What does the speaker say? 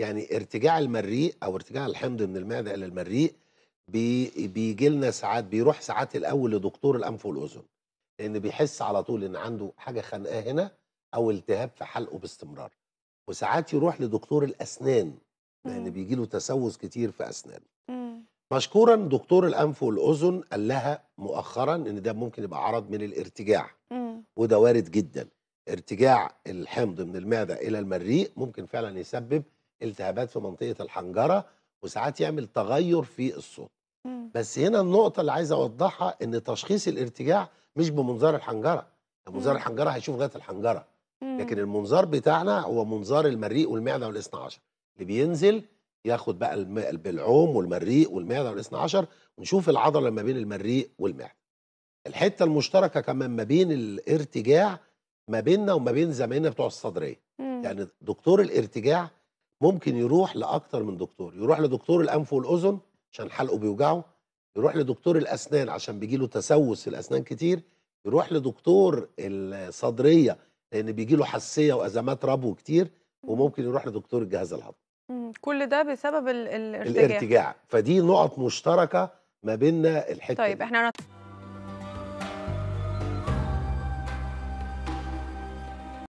يعني ارتجاع المريء او ارتجاع الحمض من المعده الى المريء بي بيجي لنا ساعات بيروح ساعات الاول لدكتور الانف والاذن لان بيحس على طول ان عنده حاجه خانقاه هنا او التهاب في حلقه باستمرار وساعات يروح لدكتور الاسنان لان بيجي له تسوس كتير في اسنانه مشكورا دكتور الانف والاذن قال لها مؤخرا ان ده ممكن يبقى عرض من الارتجاع وده وارد جدا ارتجاع الحمض من المعده الى المريء ممكن فعلا يسبب التهابات في منطقه الحنجره وساعات يعمل تغير في الصوت بس هنا النقطه اللي عايز اوضحها ان تشخيص الارتجاع مش بمنظار الحنجره منظار الحنجره هيشوف غايه الحنجره لكن المنظار بتاعنا هو منظار المريء والمعده والاثنى عشر اللي بينزل ياخد بقى بالعوم والمريء والمعده والاثنى عشر ونشوف العضله ما بين المريء والمعده الحته المشتركه كمان ما بين الارتجاع ما بيننا وما بين زمايلنا بتوع الصدريه يعني دكتور الارتجاع ممكن يروح لاكثر من دكتور يروح لدكتور الانف والاذن عشان حلقه بيوجعه يروح لدكتور الاسنان عشان بيجي له تسوس في الاسنان كتير يروح لدكتور الصدريه لان بيجي له حساسيه وازمات ربو كتير وممكن يروح لدكتور الجهاز الهضمي كل ده بسبب الارتجاع الارتجاع فدي نقط مشتركه ما بيننا الحته طيب دي. احنا